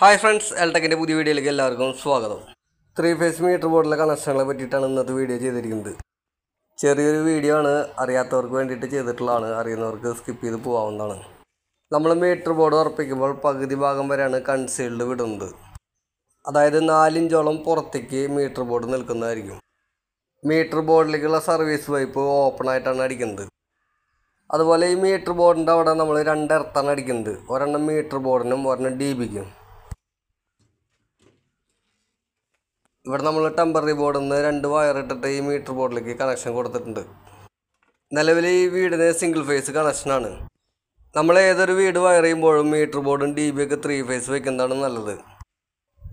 hi friends എൽടെക്കിൻ്റെ പുതിയ വീഡിയോയിലേക്ക് എല്ലാവർക്കും സ്വാഗതം ത്രീ ഫേസ് മീറ്റർ ബോർഡിലെ കണക്ഷനുകളെ പറ്റിയിട്ടാണ് ഇന്നത്തെ വീഡിയോ ചെയ്തിരിക്കുന്നത് ചെറിയൊരു വീഡിയോ ആണ് അറിയാത്തവർക്ക് വേണ്ടിയിട്ട് ചെയ്തിട്ടുള്ളതാണ് അറിയുന്നവർക്ക് സ്കിപ്പ് ചെയ്ത് പോകാവുന്നതാണ് നമ്മൾ മീറ്റർ ബോർഡ് ഉറപ്പിക്കുമ്പോൾ പകുതി ഭാഗം വരെയാണ് കൺസീൽഡ് വിടുന്നത് അതായത് നാലിഞ്ചോളം പുറത്തേക്ക് മീറ്റർ ബോർഡ് നിൽക്കുന്നതായിരിക്കും മീറ്റർ ബോർഡിലേക്കുള്ള സർവീസ് പൈപ്പ് ഓപ്പൺ ആയിട്ടാണ് അടിക്കുന്നത് അതുപോലെ ഈ മീറ്റർ ബോർഡിൻ്റെ അവിടെ നമ്മൾ രണ്ട് എർത്താണ് അടിക്കുന്നത് ഒരെണ്ണം മീറ്റർ ബോർഡിനും ഒരെണ്ണം ഡി ബിക്കും ഇവിടെ നമ്മൾ ടെമ്പററി ബോർഡിൽ നിന്ന് രണ്ട് വയർ ഇട്ടിട്ട് ഈ മീറ്റർ ബോർഡിലേക്ക് കണക്ഷൻ കൊടുത്തിട്ടുണ്ട് നിലവിൽ ഈ വീടിന് സിംഗിൾ ഫേസ് കണക്ഷനാണ് നമ്മൾ ഏതൊരു വീട് വയർ ചെയ്യുമ്പോഴും മീറ്റർ ബോർഡും ഡി ബി ഒക്കെ ത്രീ ഫേസ് വയ്ക്കുന്നതാണ് നല്ലത്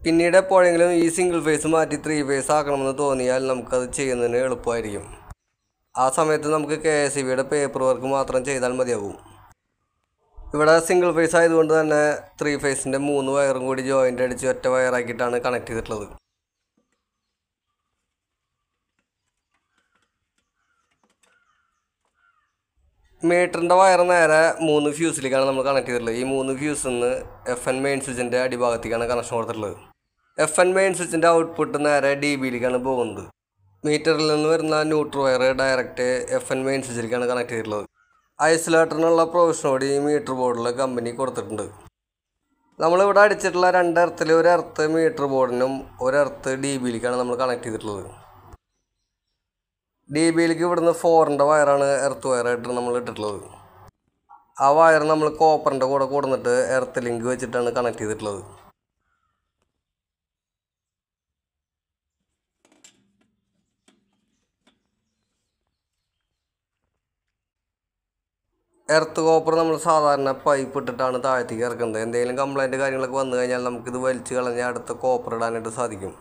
പിന്നീട് എപ്പോഴെങ്കിലും ഈ സിംഗിൾ ഫേസ് മാറ്റി ത്രീ ഫേസ് ആക്കണമെന്ന് തോന്നിയാൽ നമുക്കത് ചെയ്യുന്നതിന് എളുപ്പമായിരിക്കും ആ സമയത്ത് നമുക്ക് കെ എസ് ഇ ബിയുടെ പേപ്പർ വർക്ക് മാത്രം ചെയ്താൽ മതിയാകും ഇവിടെ സിംഗിൾ ഫേസ് ആയതുകൊണ്ട് തന്നെ ത്രീ ഫേസിൻ്റെ മൂന്ന് വയറും കൂടി ജോയിൻ്റ് അടിച്ച് ഒറ്റ വയറാക്കിയിട്ടാണ് കണക്ട് ചെയ്തിട്ടുള്ളത് മീറ്ററിൻ്റെ വയർ നേരെ മൂന്ന് ഫ്യൂസിലേക്കാണ് നമ്മൾ കണക്ട് ചെയ്തിട്ടുള്ളത് ഈ മൂന്ന് ഫ്യൂസിൽ നിന്ന് എഫ് എൻ മെയിൻ സ്വിച്ചിൻ്റെ അടിഭാഗത്തേക്കാണ് കണക്ഷൻ കൊടുത്തിട്ടുള്ളത് എഫ് എൻ മെയിൻ സ്വിച്ചിൻ്റെ ഔട്ട്പുട്ട് നേരെ ഡി ബിയിലേക്കാണ് പോകുന്നത് മീറ്ററിൽ നിന്ന് വരുന്ന neutral wire direct F N main സ്വിച്ചിലേക്കാണ് കണക്ട് ചെയ്തിട്ടുള്ളത് ഐസൊലേറ്ററിനുള്ള പ്രൊവിഷനോട് ഈ മീറ്റർ ബോർഡിൽ കമ്പനി കൊടുത്തിട്ടുണ്ട് നമ്മളിവിടെ അടിച്ചിട്ടുള്ള രണ്ട് എർത്തിൽ ഒരു എർത്ത് മീറ്റർ ബോർഡിനും ഒരു എർത്ത് ഡി ബിയിലേക്കാണ് നമ്മൾ കണക്ട് ചെയ്തിട്ടുള്ളത് ഡി ബിയിലേക്ക് ഇവിടുന്ന് ഫോറിൻ്റെ വയറാണ് എർത്ത് വയറായിട്ട് നമ്മൾ ഇട്ടിട്ടുള്ളത് ആ വയർ നമ്മൾ കോപ്പറിൻ്റെ കൂടെ കൊടുന്നിട്ട് എർത്ത് ലിങ്ക് വെച്ചിട്ടാണ് കണക്ട് ചെയ്തിട്ടുള്ളത് എർത്ത് കോപ്പർ നമ്മൾ സാധാരണ പൈപ്പ് ഇട്ടിട്ടാണ് താഴ്ത്തി ഇറക്കുന്നത് എന്തെങ്കിലും കംപ്ലൈൻറ്റ് കാര്യങ്ങളൊക്കെ വന്നു കഴിഞ്ഞാൽ നമുക്കിത് വലിച്ചു കളഞ്ഞ് അടുത്ത കോപ്പർ ഇടാനായിട്ട് സാധിക്കും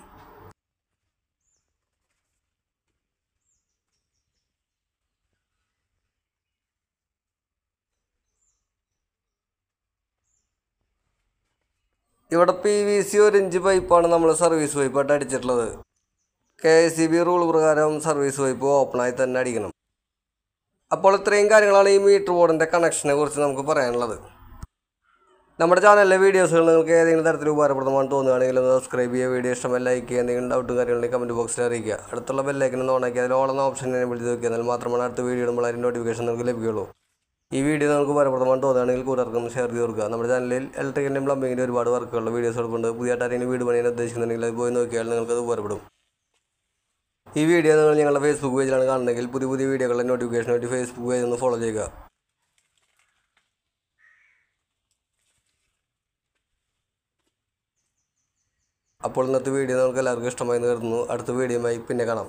ഇവിടെ പി വി സി ഒരു ഇഞ്ച് പൈപ്പാണ് നമ്മൾ സർവീസ് പൈപ്പായിട്ട് അടിച്ചിട്ടുള്ളത് കെ സി ബി റൂൾ പ്രകാരം സർവീസ് പൈപ്പ് ഓപ്പണായി തന്നെ അടിക്കണം അപ്പോൾ ഇത്രയും കാര്യങ്ങളാണ് ഈ മീറ്റർ ബോർഡിൻ്റെ കണക്ഷനെ കുറിച്ച് നമുക്ക് പറയാനുള്ളത് നമ്മുടെ ചാനലിലെ വീഡിയോസുകൾ നിങ്ങൾക്ക് ഏതെങ്കിലും തരത്തിൽ ഉപകാരപ്രദമാണ് തോന്നുകയാണെങ്കിൽ ഒന്ന് സബ്സ്ക്രൈബ് ചെയ്യുക വീഡിയോ ഇഷ്ടമല്ല ലൈക്ക് ചെയ്യുക എന്തെങ്കിലും ഡൗട്ട് കാര്യങ്ങളുണ്ടെങ്കിൽ കമൻറ്റ് ബോക്സിൽ അറിയിക്കുക അടുത്തുള്ള ബെല്ലൈക്കൻ ഓണാക്കി അതിൽ ഓളുന്ന ഓപ്ഷൻ എന്നെ വിളിച്ച് നോക്കിയാൽ മാത്രമാണ് അടുത്ത വീഡിയോ ഇടുമ്പോൾ അതിൻ്റെ നോട്ടിഫിക്കേഷൻ നിങ്ങൾക്ക് ലഭിക്കുകയുള്ളൂ ഈ വീഡിയോ നിങ്ങൾക്ക് പരപ്രദമായി തോന്നുകയാണെങ്കിൽ കൂട്ടുകാർക്കൊന്ന് ഷെയർ ചെയ്ത് കൊടുക്കുക നമ്മുടെ ചാനലിൽ ഇലക്ട്രിക്കലിൻ്റെ പ്ലംബിങ്ങിൻ്റെ ഒരുപാട് വർക്കുകളുടെ വീഡിയോസ് എടുക്കുന്നുണ്ട് പുതിയതായിട്ട് ആരെങ്കിലും വീട് പണിയാൻ ഉദ്ദേശിക്കുന്നുണ്ടെങ്കിൽ അത് പോയി നോക്കിയാൽ നിങ്ങൾക്ക് അത് ഉപകാരപ്പെടും ഈ വീഡിയോ നിങ്ങൾ ഞങ്ങളുടെ ഫേസ്ബുക്ക് പേജിലാണ് കാണുന്നതെങ്കിൽ പുതിയ പുതിയ വീഡിയോകളുടെ നോട്ടിഫിക്കേഷൻ വേണ്ടി ഫേസ്ബുക്ക് പേജ് ഒന്ന് ഫോളോ ചെയ്യുക അപ്പോൾ ഇന്നത്തെ വീഡിയോ നിങ്ങൾക്ക് എല്ലാവർക്കും ഇഷ്ടമായി കരുതുന്നു അടുത്ത വീഡിയോയുമായി പിന്നെ കാണാം